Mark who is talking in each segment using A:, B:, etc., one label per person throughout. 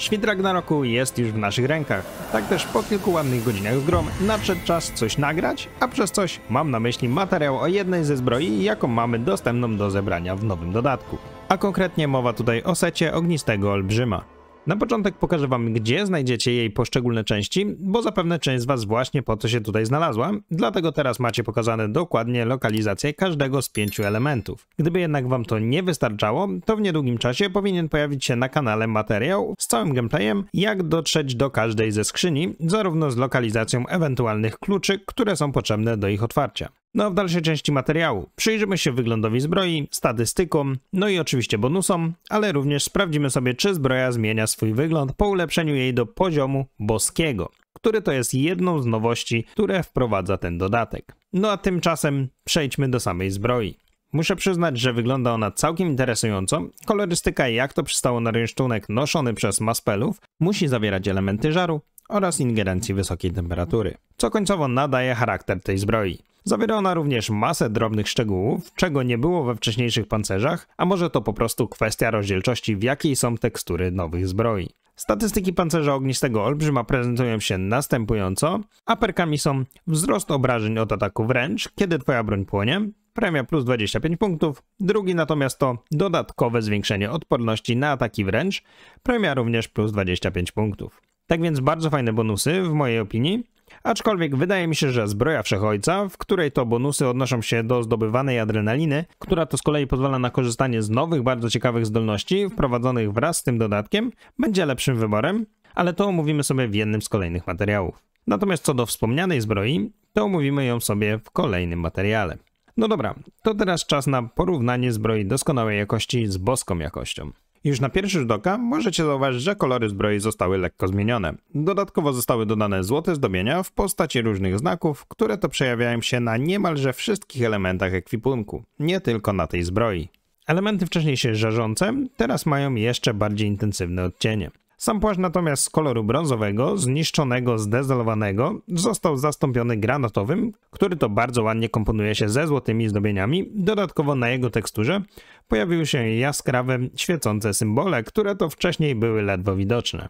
A: Świt Ragnaroku jest już w naszych rękach. Tak też po kilku ładnych godzinach z grom nadszedł czas coś nagrać, a przez coś mam na myśli materiał o jednej ze zbroi, jaką mamy dostępną do zebrania w nowym dodatku. A konkretnie mowa tutaj o secie ognistego olbrzyma. Na początek pokażę Wam, gdzie znajdziecie jej poszczególne części, bo zapewne część z Was właśnie po to się tutaj znalazła, dlatego teraz macie pokazane dokładnie lokalizację każdego z pięciu elementów. Gdyby jednak Wam to nie wystarczało, to w niedługim czasie powinien pojawić się na kanale materiał z całym gameplayem, jak dotrzeć do każdej ze skrzyni, zarówno z lokalizacją ewentualnych kluczy, które są potrzebne do ich otwarcia. No w dalszej części materiału przyjrzymy się wyglądowi zbroi, statystykom, no i oczywiście bonusom, ale również sprawdzimy sobie czy zbroja zmienia swój wygląd po ulepszeniu jej do poziomu boskiego, który to jest jedną z nowości, które wprowadza ten dodatek. No a tymczasem przejdźmy do samej zbroi. Muszę przyznać, że wygląda ona całkiem interesująco. Kolorystyka, jak to przystało na rynsztunek noszony przez maspelów, musi zawierać elementy żaru oraz ingerencji wysokiej temperatury, co końcowo nadaje charakter tej zbroi. Zawiera ona również masę drobnych szczegółów, czego nie było we wcześniejszych pancerzach, a może to po prostu kwestia rozdzielczości, w jakiej są tekstury nowych zbroi. Statystyki pancerza ognistego olbrzyma prezentują się następująco, aperkami są wzrost obrażeń od ataku wręcz, kiedy twoja broń płonie, premia plus 25 punktów, drugi natomiast to dodatkowe zwiększenie odporności na ataki wręcz, premia również plus 25 punktów. Tak więc bardzo fajne bonusy w mojej opinii, Aczkolwiek wydaje mi się, że zbroja wszechojca, w której to bonusy odnoszą się do zdobywanej adrenaliny, która to z kolei pozwala na korzystanie z nowych, bardzo ciekawych zdolności wprowadzonych wraz z tym dodatkiem, będzie lepszym wyborem, ale to omówimy sobie w jednym z kolejnych materiałów. Natomiast co do wspomnianej zbroi, to omówimy ją sobie w kolejnym materiale. No dobra, to teraz czas na porównanie zbroi doskonałej jakości z boską jakością. Już na pierwszy rzut oka możecie zauważyć, że kolory zbroi zostały lekko zmienione. Dodatkowo zostały dodane złote zdobienia w postaci różnych znaków, które to przejawiają się na niemalże wszystkich elementach ekwipunku, nie tylko na tej zbroi. Elementy wcześniej się żarzące teraz mają jeszcze bardziej intensywne odcienie. Sam płaszcz natomiast z koloru brązowego, zniszczonego, zdezelowanego, został zastąpiony granatowym, który to bardzo ładnie komponuje się ze złotymi zdobieniami. Dodatkowo na jego teksturze pojawiły się jaskrawe, świecące symbole, które to wcześniej były ledwo widoczne.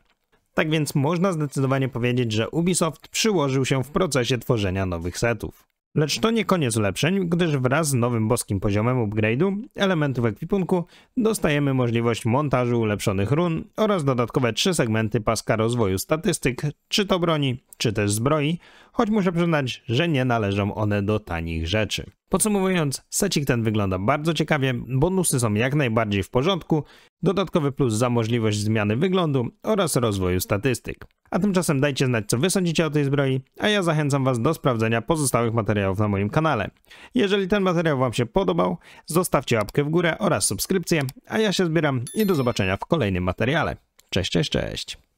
A: Tak więc można zdecydowanie powiedzieć, że Ubisoft przyłożył się w procesie tworzenia nowych setów. Lecz to nie koniec ulepszeń, gdyż wraz z nowym boskim poziomem upgrade'u elementów ekwipunku dostajemy możliwość montażu ulepszonych run oraz dodatkowe trzy segmenty paska rozwoju statystyk, czy to broni, czy też zbroi, choć muszę przyznać, że nie należą one do tanich rzeczy. Podsumowując, secik ten wygląda bardzo ciekawie, bonusy są jak najbardziej w porządku, dodatkowy plus za możliwość zmiany wyglądu oraz rozwoju statystyk. A tymczasem dajcie znać co wy sądzicie o tej zbroi, a ja zachęcam was do sprawdzenia pozostałych materiałów na moim kanale. Jeżeli ten materiał wam się podobał, zostawcie łapkę w górę oraz subskrypcję, a ja się zbieram i do zobaczenia w kolejnym materiale. Cześć, cześć, cześć!